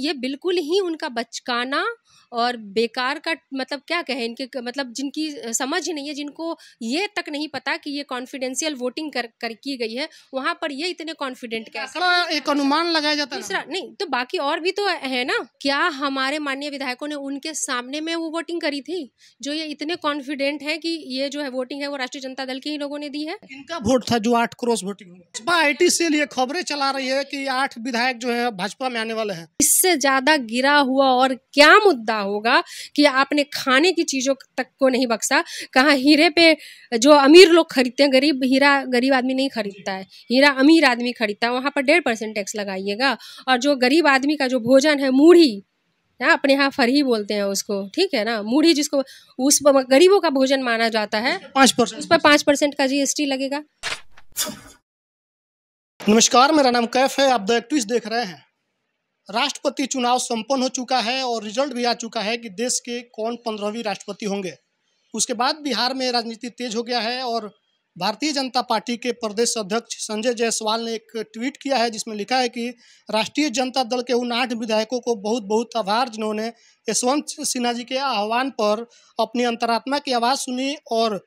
ये बिल्कुल ही उनका बचकाना और बेकार का मतलब क्या कहे इनके मतलब जिनकी समझ ही नहीं है जिनको ये तक नहीं पता कि ये कॉन्फिडेंशियल वोटिंग कर, कर की गई है वहाँ पर ये इतने कॉन्फिडेंट कैसे एक अनुमान लगाया जाता है नहीं तो बाकी और भी तो है ना क्या हमारे माननीय विधायकों ने उनके सामने में वो वोटिंग करी थी जो ये इतने कॉन्फिडेंट है की ये जो है वोटिंग है वो राष्ट्रीय जनता दल के ही लोगों ने दी है इनका वोट था जो आठ क्रॉस वोटिंग आई टी से खबरें चला रही है की आठ विधायक जो है भाजपा में आने वाले हैं सबसे ज़्यादा गिरा हुआ और क्या मुद्दा होगा कि आपने खाने की चीज़ों तक को नहीं बख्शा कहाँ हीरे पे जो अमीर लोग खरीदते हैं गरीब हीरा गरीब आदमी नहीं खरीदता है हीरा अमीर आदमी खरीदता है वहाँ पर डेढ़ परसेंट टैक्स लगाइएगा और जो गरीब आदमी का जो भोजन है मूढ़ी ना अपने यहाँ फरही बोलते हैं उसको ठीक है ना मूढ़ी जिसको उस गरीबों का भोजन माना जाता है पाँच परसेंट उस पर पाँच परसेंट का जीएसटी लगेगा नमस्कार मेरा नाम कैफ है आप द देख रहे हैं राष्ट्रपति चुनाव संपन्न हो चुका है और रिजल्ट भी आ चुका है कि देश के कौन पंद्रहवीं राष्ट्रपति होंगे उसके बाद बिहार में राजनीति तेज हो गया है और भारतीय जनता पार्टी के प्रदेश अध्यक्ष संजय जायसवाल ने एक ट्वीट किया है जिसमें लिखा है कि राष्ट्रीय जनता दल के उन आठ विधायकों को बहुत बहुत आभार जिन्होंने यशवंत सिन्हा जी के आह्वान पर अपनी अंतरात्मा की आवाज़ सुनी और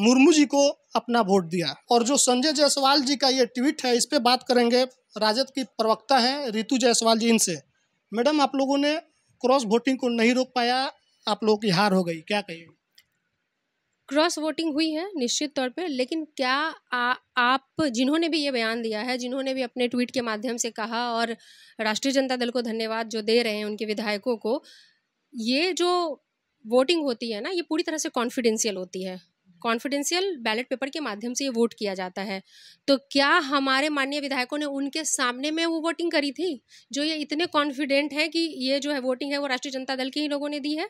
मुर्मू जी को अपना वोट दिया और जो संजय जायसवाल जी का ये ट्वीट है इस पर बात करेंगे राजद की प्रवक्ता हैं रितु जायसवाल जी इनसे मैडम आप लोगों ने क्रॉस वोटिंग को नहीं रोक पाया आप लोगों की हार हो गई क्या कहिए क्रॉस वोटिंग हुई है निश्चित तौर पे लेकिन क्या आ, आप जिन्होंने भी ये बयान दिया है जिन्होंने भी अपने ट्वीट के माध्यम से कहा और राष्ट्रीय जनता दल को धन्यवाद जो दे रहे हैं उनके विधायकों को ये जो वोटिंग होती है ना ये पूरी तरह से कॉन्फिडेंशियल होती है कॉन्फिडेंशियल बैलेट पेपर के माध्यम से ये वोट किया जाता है तो क्या हमारे माननीय विधायकों ने उनके सामने में वो वोटिंग करी थी जो ये इतने कॉन्फिडेंट हैं कि ये जो है वोटिंग है वो राष्ट्रीय जनता दल के ही लोगों ने दी है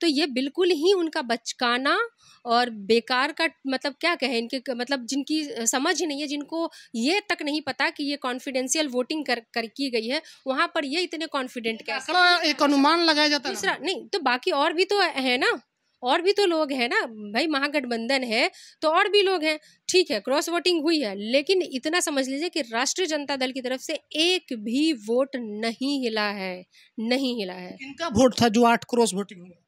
तो ये बिल्कुल ही उनका बचकाना और बेकार का मतलब क्या कहें इनके मतलब जिनकी समझ ही नहीं है जिनको ये तक नहीं पता कि ये कॉन्फिडेंशियल वोटिंग कर, कर की गई है वहाँ पर ये इतने कॉन्फिडेंट कैसे एक अनुमान लगाया जाता है नहीं तो बाकी और भी तो है ना और भी तो लोग हैं ना भाई महागठबंधन है तो और भी लोग हैं ठीक है क्रॉस वोटिंग हुई है लेकिन इतना समझ लीजिए कि राष्ट्रीय जनता दल की तरफ से एक भी वोट नहीं हिला है नहीं हिला है इनका वोट था जो आठ क्रॉस वोटिंग हुआ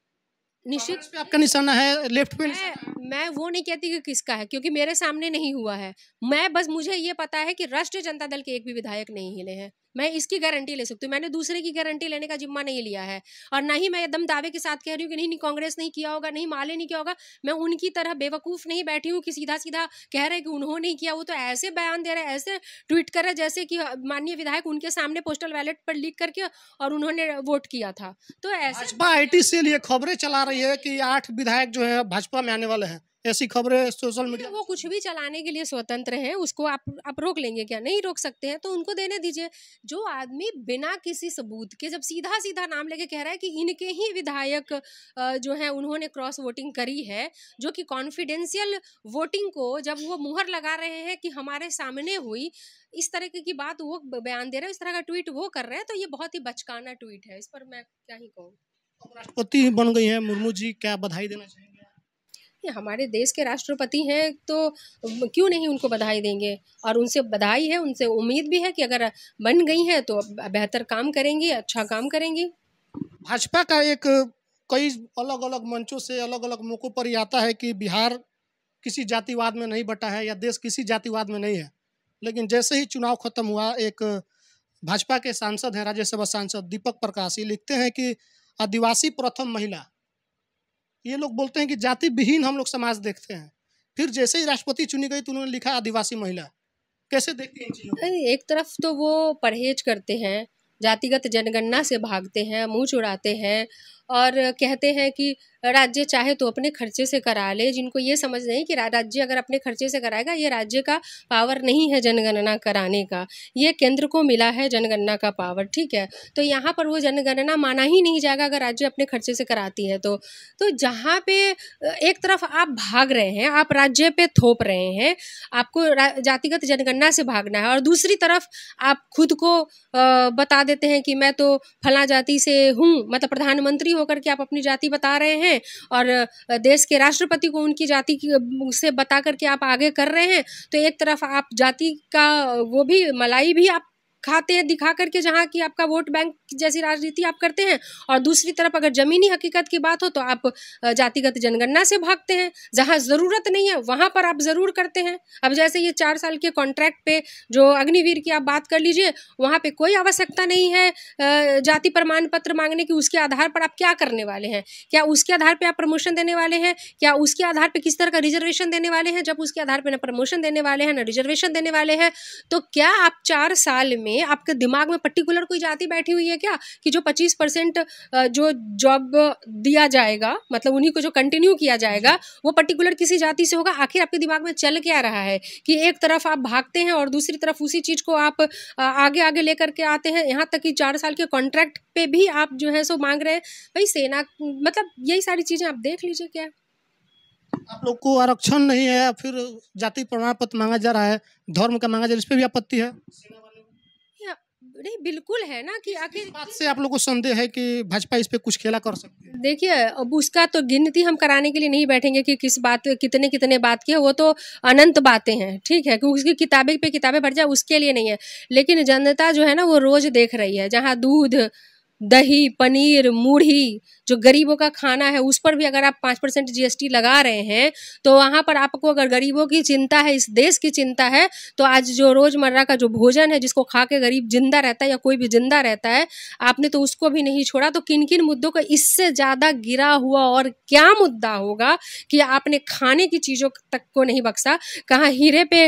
निश्चित पे आपका निशाना है लेफ्ट पे मैं, मैं वो नहीं कहती कि किसका है क्योंकि मेरे सामने नहीं हुआ है मैं बस मुझे ये पता है कि राष्ट्रीय जनता दल के एक भी विधायक नहीं हिले हैं मैं इसकी गारंटी ले सकती हूँ मैंने दूसरे की गारंटी लेने का जिम्मा नहीं लिया है और ना ही मैं एकदम दावे के साथ कह रही हूँ कि नहीं नहीं कांग्रेस नहीं किया होगा नहीं माले नहीं किया होगा मैं उनकी तरह बेवकूफ़ नहीं बैठी हूँ कि सीधा सीधा कह रहे कि उन्होंने नहीं किया वो तो ऐसे बयान दे रहे हैं ऐसे ट्वीट कर रहे जैसे कि माननीय विधायक उनके सामने पोस्टल वैलेट पर लिख करके और उन्होंने वोट किया था तो ऐसे भाजपा आई टी से लिए खबरें चला रही है कि आठ विधायक जो है भाजपा में आने वाले हैं ऐसी खबरें सोशल तो मीडिया वो कुछ भी चलाने के लिए स्वतंत्र हैं उसको आप आप रोक लेंगे क्या नहीं रोक सकते हैं तो उनको देने दीजिए जो आदमी बिना किसी सबूत के जब सीधा सीधा नाम लेके कह रहा है कि इनके ही विधायक जो है उन्होंने क्रॉस वोटिंग करी है जो कि कॉन्फिडेंशियल वोटिंग को जब वो मुहर लगा रहे हैं कि हमारे सामने हुई इस तरह की बात वो बयान दे रहे हैं इस तरह का ट्वीट वो कर रहे हैं तो ये बहुत ही बचकाना ट्वीट है इस पर मैं क्या ही कहूँ राष्ट्रपति बन गई है मुर्मू जी क्या बधाई देना चाहिए हमारे देश के राष्ट्रपति हैं तो क्यों नहीं उनको बधाई देंगे और उनसे बधाई है उनसे उम्मीद भी है कि अगर बन गई हैं तो बेहतर काम करेंगी अच्छा काम करेंगी भाजपा का एक कई अलग अलग मंचों से अलग अलग मौक़ों पर आता है कि बिहार किसी जातिवाद में नहीं बटा है या देश किसी जातिवाद में नहीं है लेकिन जैसे ही चुनाव खत्म हुआ एक भाजपा के सांसद हैं राज्यसभा सांसद दीपक प्रकाश ये लिखते हैं कि आदिवासी प्रथम महिला ये लोग बोलते हैं कि जाति विहीन हम लोग समाज देखते हैं फिर जैसे ही राष्ट्रपति चुनी गई तो उन्होंने लिखा आदिवासी महिला कैसे देखती हैं चीज़ों एक तरफ तो वो परहेज करते हैं जातिगत जनगणना से भागते हैं मुंह चुराते हैं और कहते हैं कि राज्य चाहे तो अपने खर्चे से करा ले जिनको ये समझ नहीं कि राज्य अगर अपने खर्चे से कराएगा ये राज्य का पावर नहीं है जनगणना कराने का ये केंद्र को मिला है जनगणना का पावर ठीक है तो यहाँ पर वो जनगणना माना ही नहीं जाएगा अगर राज्य अपने खर्चे से कराती है तो तो जहाँ पे एक तरफ आप भाग रहे हैं आप राज्य पे थोप रहे हैं आपको जातिगत जनगणना से भागना है और दूसरी तरफ आप खुद को बता देते हैं कि मैं तो फला जाति से हूँ मतलब प्रधानमंत्री होकर के आप अपनी जाति बता रहे हैं और देश के राष्ट्रपति को उनकी जाति से बता करके आप आगे कर रहे हैं तो एक तरफ आप जाति का वो भी मलाई भी आप दिखाते हैं दिखा करके जहाँ की आपका वोट बैंक जैसी राजनीति आप करते हैं और दूसरी तरफ अगर ज़मीनी हकीकत की बात हो तो आप जातिगत जनगणना से भागते हैं जहाँ ज़रूरत नहीं है वहाँ पर आप ज़रूर करते हैं अब जैसे ये चार साल के कॉन्ट्रैक्ट पे जो अग्निवीर की आप बात कर लीजिए वहाँ पे कोई आवश्यकता नहीं है जाति प्रमाण पत्र मांगने की उसके आधार पर आप क्या करने वाले हैं क्या उसके आधार पर आप प्रमोशन देने वाले हैं क्या उसके आधार पर किस तरह का रिजर्वेशन देने वाले हैं जब उसके आधार पर ना प्रमोशन देने वाले हैं ना रिजर्वेशन देने वाले हैं तो क्या आप चार साल में में आपके दिमाग में पर्टिकुलर कोई जाति बैठी हुई है क्या कि जो पच्चीस परसेंट जो जॉब दिया जाएगा मतलब उन्हीं को जो कंटिन्यू किया जाएगा वो पर्टिकुलर किसी जाति से होगा आखिर आपके दिमाग में चल क्या रहा है कि एक तरफ आप भागते हैं और दूसरी तरफ उसी चीज़ को आप आगे आगे लेकर के आते हैं यहाँ तक कि चार साल के कॉन्ट्रैक्ट पे भी आप जो है सो मांग रहे हैं भाई सेना मतलब यही सारी चीज़ें आप देख लीजिए क्या आप लोग को आरक्षण नहीं है फिर जाति प्रमाण पत्र मांगा जा रहा है धर्म का मांगा जा रहा है इस पर भी आपत्ति है नहीं बिल्कुल है ना कि आखिर बात से आप लोगों को संदेह है कि भाजपा इस पे कुछ खेला कर सकती है देखिए अब उसका तो गिनती हम कराने के लिए नहीं बैठेंगे कि किस बात कितने कितने बात की है वो तो अनंत बातें हैं ठीक है क्योंकि उसकी किताबें पे किताबें भर जाए उसके लिए नहीं है लेकिन जनता जो है ना वो रोज देख रही है जहाँ दूध दही पनीर मूढ़ी जो गरीबों का खाना है उस पर भी अगर आप पाँच परसेंट जी लगा रहे हैं तो वहाँ पर आपको अगर गरीबों की चिंता है इस देश की चिंता है तो आज जो रोज़मर्रा का जो भोजन है जिसको खा के गरीब जिंदा रहता है या कोई भी जिंदा रहता है आपने तो उसको भी नहीं छोड़ा तो किन किन मुद्दों का इससे ज़्यादा गिरा हुआ और क्या मुद्दा होगा कि आपने खाने की चीज़ों तक को नहीं बख्शा कहाँ हीरे पे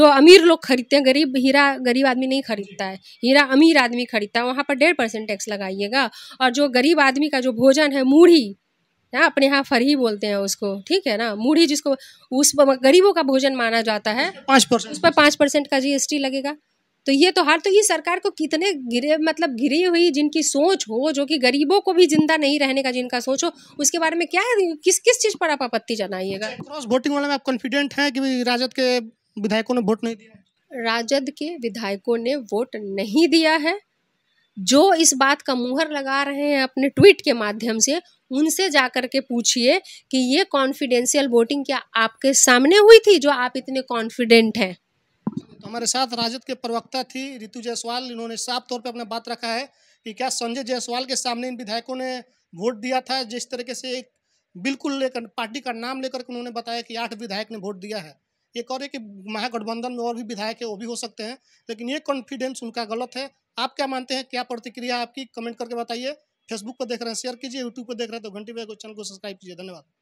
जो अमीर लोग खरीदते हैं गरीब हीरा गरीब आदमी नहीं खरीदता है हीरा अमीर आदमी खरीदता है वहाँ पर डेढ़ परसेंट टैक्स लगाइएगा और जो गरीब आदमी का जो भोजन भोजन है मूढ़ी ना अपने यहाँ फरही बोलते हैं उसको ठीक है ना मूढ़ी जिसको उस गरीबों का भोजन माना जाता है पाँच परसेंट उस पर पाँच परसेंट का जीएसटी लगेगा तो ये तो हर तो ये सरकार को कितने गिरे मतलब गिरी हुई जिनकी सोच हो जो कि गरीबों को भी जिंदा नहीं रहने का जिनका सोच हो उसके बारे में क्या है किस किस चीज़ पर आप आपत्ति जनाइएगा अच्छा, क्रॉस वोटिंग वाले में आप कॉन्फिडेंट हैं कि राजद के विधायकों ने वोट नहीं दिया राजद के विधायकों ने वोट नहीं दिया है जो इस बात का मुहर लगा रहे हैं अपने ट्वीट के माध्यम से उनसे जा कर के पूछिए कि ये कॉन्फिडेंशियल वोटिंग क्या आपके सामने हुई थी जो आप इतने कॉन्फिडेंट हैं तो हमारे साथ राजद के प्रवक्ता थी रितु जायसवाल इन्होंने साफ तौर पर अपना बात रखा है कि क्या संजय जायसवाल के सामने इन विधायकों ने वोट दिया था जिस तरीके से एक बिल्कुल लेकर पार्टी का नाम लेकर उन्होंने बताया कि आठ विधायक ने वोट दिया है एक और एक कि महागठबंधन में और भी विधायक है वो भी हो सकते हैं लेकिन ये कॉन्फिडेंस उनका गलत है आप क्या मानते हैं क्या प्रतिक्रिया आपकी कमेंट करके बताइए फेसबुक पर देख रहे हैं शेयर कीजिए यूट्यूब पर देख रहे हैं तो घंटी बजे चैनल को सब्सक्राइब कीजिए धन्यवाद